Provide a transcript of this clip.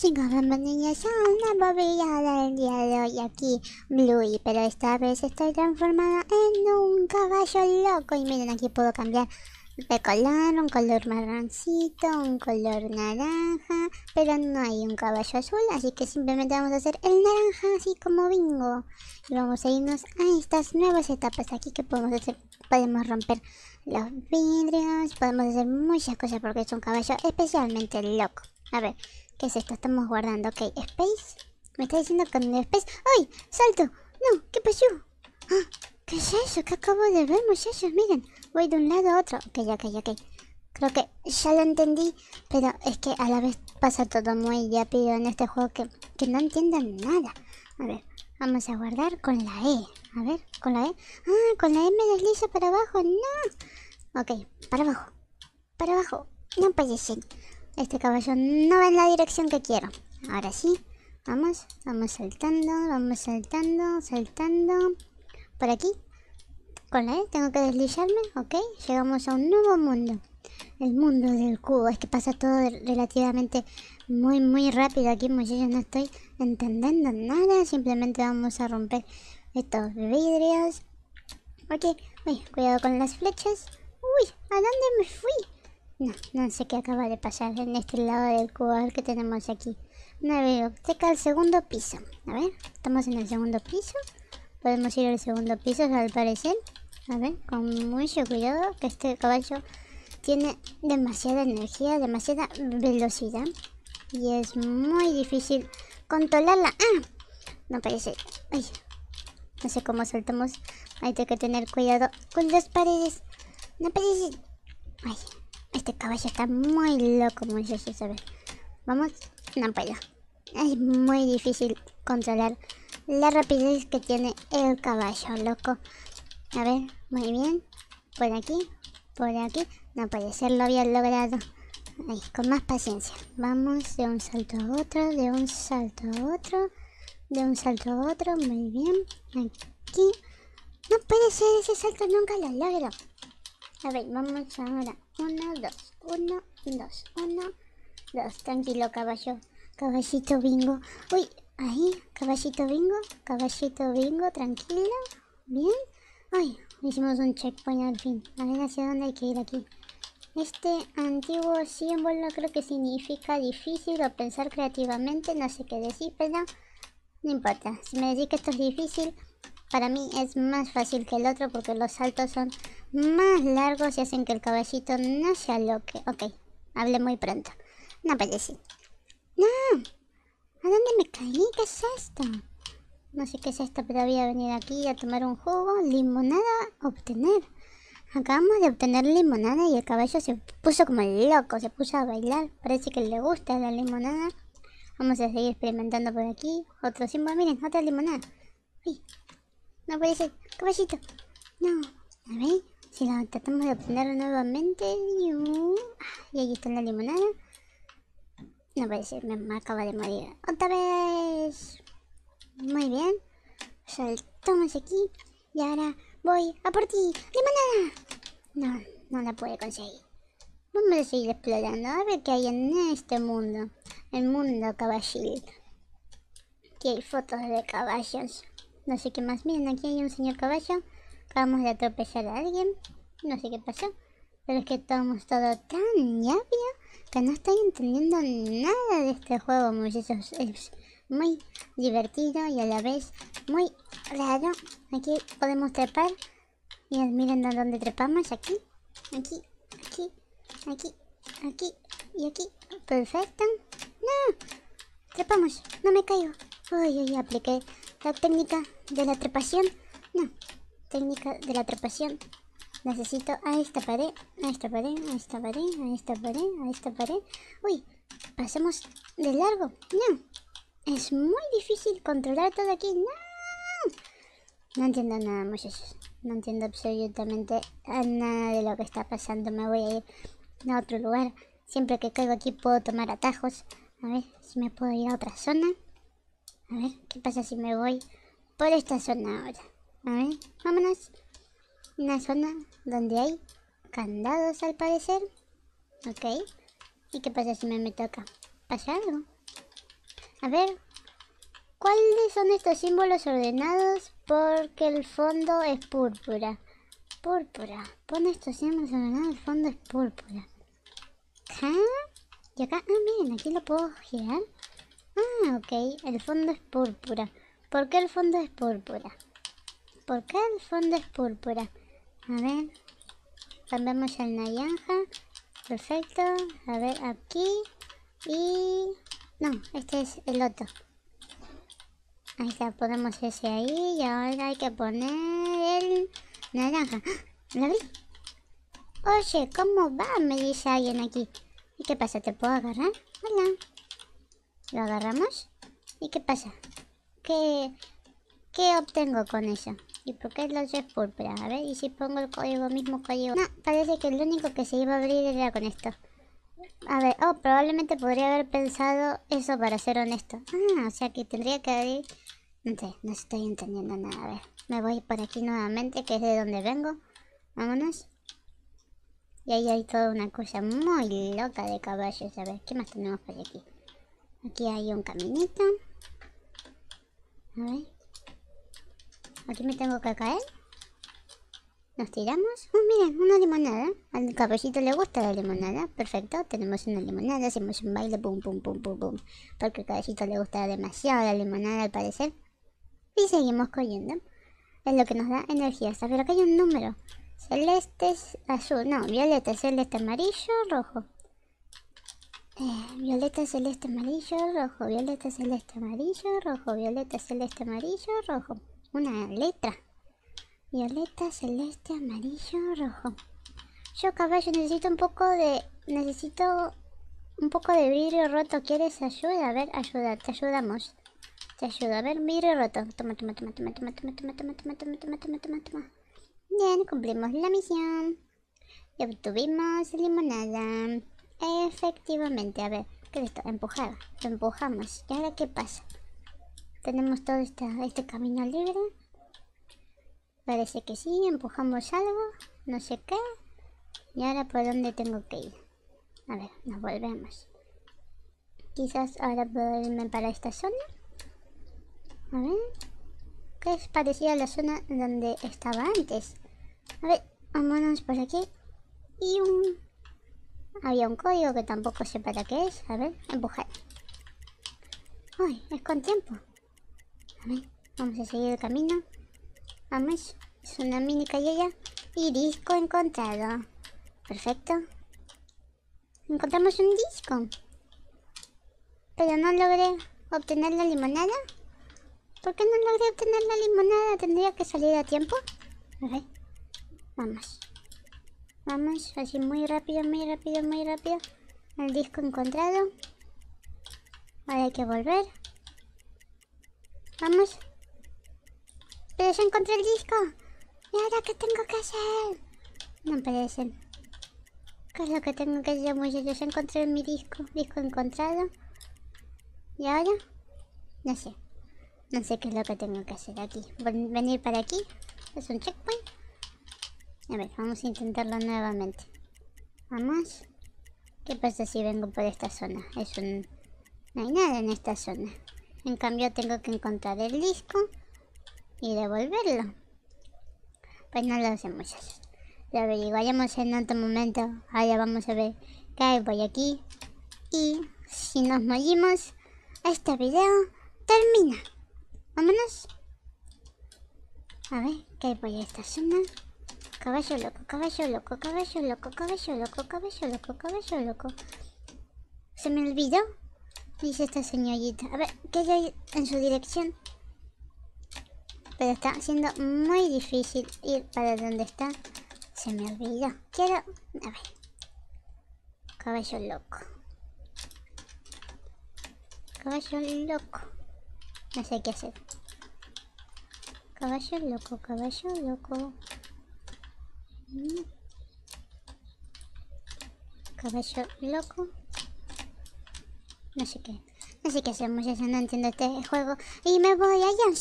chicos, niños a una bobillada El día de hoy aquí, Bluey, pero esta vez estoy transformada en un caballo loco y miren aquí puedo cambiar de color, un color marroncito, un color naranja, pero no hay un caballo azul, así que simplemente vamos a hacer el naranja así como bingo. Y vamos a irnos a estas nuevas etapas aquí que podemos hacer, podemos romper los vidrios, podemos hacer muchas cosas porque es un caballo especialmente loco. A ver, ¿Qué es esto? Estamos guardando. Ok, Space. Me está diciendo que en Space... ¡Ay! ¡Salto! No, ¿qué pasó? Ah, ¿Qué es eso? ¿Qué acabo de ver, muchachos? Miren, voy de un lado a otro. Ok, ok, ok. Creo que ya lo entendí, pero es que a la vez pasa todo muy rápido en este juego que, no entiendan nada. A ver, vamos a guardar con la E. A ver, con la E. Ah, con la E me deslizo para abajo. No. Ok, para abajo. Para abajo. No ser este caballo no va en la dirección que quiero. Ahora sí. Vamos, vamos saltando, vamos saltando, saltando. Por aquí. Con la E tengo que deslizarme, ok. Llegamos a un nuevo mundo. El mundo del cubo. Es que pasa todo relativamente muy, muy rápido aquí, muchachos. No estoy entendiendo nada. Simplemente vamos a romper estos vidrios. Ok, uy, cuidado con las flechas. Uy, ¿a dónde me fui? No, no sé qué acaba de pasar en este lado del cuadro que tenemos aquí. Una biblioteca al segundo piso. A ver, estamos en el segundo piso. Podemos ir al segundo piso al parecer. A ver, con mucho cuidado que este caballo tiene demasiada energía, demasiada velocidad. Y es muy difícil controlarla. ¡Ah! No parece... Ay, no sé cómo saltamos. Hay que tener cuidado con las paredes. No parece... Ay, este caballo está muy loco, muchachos, a ver. Vamos, no puedo. Es muy difícil controlar la rapidez que tiene el caballo, loco. A ver, muy bien. Por aquí, por aquí. No puede ser, lo había logrado. Ahí, con más paciencia. Vamos de un salto a otro, de un salto a otro, de un salto a otro. Muy bien. Aquí. No puede ser, ese salto nunca lo logro. A ver, vamos ahora. Uno, dos, uno, dos, uno, dos. Tranquilo, caballo. Caballito bingo. Uy, ahí. Caballito bingo. Caballito bingo, tranquilo. Bien. Ay, hicimos un checkpoint al fin. A ver hacia dónde hay que ir aquí. Este antiguo símbolo creo que significa difícil o pensar creativamente, no sé qué decir, pero no importa, si me decís que esto es difícil, para mí es más fácil que el otro porque los saltos son más largos y hacen que el caballito no se aloque. Ok, hablé muy pronto. No parece. Pues, ¡No! ¿A dónde me caí? ¿Qué es esto? No sé qué es esto, pero voy a venir aquí a tomar un jugo. Limonada obtener. Acabamos de obtener limonada y el caballo se puso como loco, se puso a bailar. Parece que le gusta la limonada. Vamos a seguir experimentando por aquí. Otro símbolo, miren, otra limonada. Uy, no puede ser. Caballito. No. A ver, si la tratamos de obtener nuevamente. Y ahí está la limonada. No puede ser, me acaba de morir. Otra vez. Muy bien. Saltamos aquí. Y ahora voy a por ti. ¡Limonada! No, no la pude conseguir. Vamos a seguir explorando a ver qué hay en este mundo. El mundo caballito Aquí hay fotos de caballos. No sé qué más. Miren, aquí hay un señor caballo. Acabamos de atropellar a alguien. No sé qué pasó. Pero es que estamos todo tan rápido que no estoy entendiendo nada de este juego, Es muy divertido y a la vez muy raro. Aquí podemos trepar. Miren, miren dónde trepamos. Aquí. Aquí aquí, aquí y aquí. Perfecto. ¡No! Trepamos, no me caigo. Uy, uy, apliqué la técnica de la atrapación No, técnica de la atrapación Necesito a esta pared, a esta pared, a esta pared, a esta pared, a esta pared. Uy, pasamos de largo. No, es muy difícil controlar todo aquí. No, no entiendo nada, muchachos. No entiendo absolutamente nada de lo que está pasando. Me voy a ir a otro lugar. Siempre que caigo aquí puedo tomar atajos. A ver si me puedo ir a otra zona. A ver, ¿qué pasa si me voy por esta zona ahora? A ver, vámonos. Una zona donde hay candados al parecer. Ok. ¿Y qué pasa si me meto acá? ¿Pasa algo? A ver. ¿Cuáles son estos símbolos ordenados? Porque el fondo es púrpura. Púrpura. Pone estos símbolos ordenados, el fondo es púrpura. Y acá, ah, miren, aquí lo puedo girar. Ah, ok, el fondo es púrpura. ¿Por qué el fondo es púrpura? ¿Por qué el fondo es púrpura? A ver, cambiamos el naranja. Perfecto, a ver, aquí. Y... No, este es el otro. Ahí está, ponemos ese ahí y ahora hay que poner el naranja. ¡Ah! vi? Oye, ¿cómo va? Me dice alguien aquí. ¿Y qué pasa? ¿Te puedo agarrar? Hola. ¿Lo agarramos? ¿Y qué pasa? ¿Qué, qué obtengo con eso? ¿Y por qué los es púrpura? A ver, ¿y si pongo el código mismo código? No, parece que el único que se iba a abrir era con esto. A ver, oh, probablemente podría haber pensado eso para ser honesto. Ah, o sea que tendría que abrir... No sé, no estoy entendiendo nada. A ver, me voy por aquí nuevamente, que es de donde vengo. Vámonos. Y ahí hay toda una cosa muy loca de caballos. A ver, ¿qué más tenemos por aquí? Aquí hay un caminito. A ver. Aquí me tengo que caer. Nos tiramos. Oh, miren, una limonada. Al caballito le gusta la limonada. Perfecto, tenemos una limonada. Hacemos un baile, pum, pum, pum, pum, pum. Porque al caballito le gusta demasiado la limonada, al parecer. Y seguimos corriendo. Es lo que nos da energía. Hasta pero que hay un número. Celeste, azul, no, violeta, celeste, amarillo, rojo. violeta, celeste, amarillo, rojo, violeta, celeste, amarillo, rojo, violeta, celeste, amarillo, rojo. Una letra. Violeta, celeste, amarillo, rojo. Yo caballo necesito un poco de... Necesito un poco de vidrio roto. ¿Quieres ayuda? A ver, ayuda, te ayudamos. Te ayuda. A ver, vidrio roto. Toma, toma, toma, toma, toma, toma, toma, toma, toma, toma, toma, toma, toma, toma. Bien, cumplimos la misión. Y obtuvimos limonada. Efectivamente, a ver, ¿qué es esto? Empujar. empujamos. ¿Y ahora qué pasa? Tenemos todo este, este camino libre. Parece que sí, empujamos algo, no sé qué. Y ahora por dónde tengo que ir. A ver, nos volvemos. Quizás ahora puedo irme para esta zona. A ver. ¿Qué es parecida a la zona donde estaba antes. A ver, vámonos por aquí. Y un... Había un código que tampoco sé para qué es. A ver, empujar. Ay, es con tiempo. A ver, vamos a seguir el camino. Vamos, es una mini calleja. Y disco encontrado. Perfecto. Encontramos un disco. Pero no logré obtener la limonada. ¿Por qué no logré obtener la limonada? ¿Tendría que salir a tiempo? A ver. Vamos. Vamos, así muy rápido, muy rápido, muy rápido. El disco encontrado. Ahora hay que volver. Vamos. Pero ya encontré el disco. ¿Y ahora qué tengo que hacer? No parece ¿Qué es lo que tengo que hacer, Yo Ya encontré mi disco. Disco encontrado. ¿Y ahora? No sé. No sé qué es lo que tengo que hacer aquí. Venir para aquí. Es un checkpoint. A ver, vamos a intentarlo nuevamente. Vamos. ¿Qué pasa si vengo por esta zona? Es un... No hay nada en esta zona. En cambio tengo que encontrar el disco y devolverlo. Pues no lo hacemos Lo averiguaremos en otro momento. Ahora vamos a ver qué hay por aquí. Y si nos morimos, este video termina. Vámonos. A ver, ¿qué hay por esta zona? Caballo loco, caballo loco, caballo loco, caballo loco, caballo loco, caballo loco. ¿Se me olvidó? Dice esta señorita. A ver, ¿qué hay en su dirección? Pero está siendo muy difícil ir para donde está. Se me olvidó. Quiero... A ver. Caballo loco. Caballo loco. No sé qué hacer. Caballo loco, caballo loco. Cabello loco. No sé qué. no sé qué hacemos ya no entiendo este juego. Y me voy a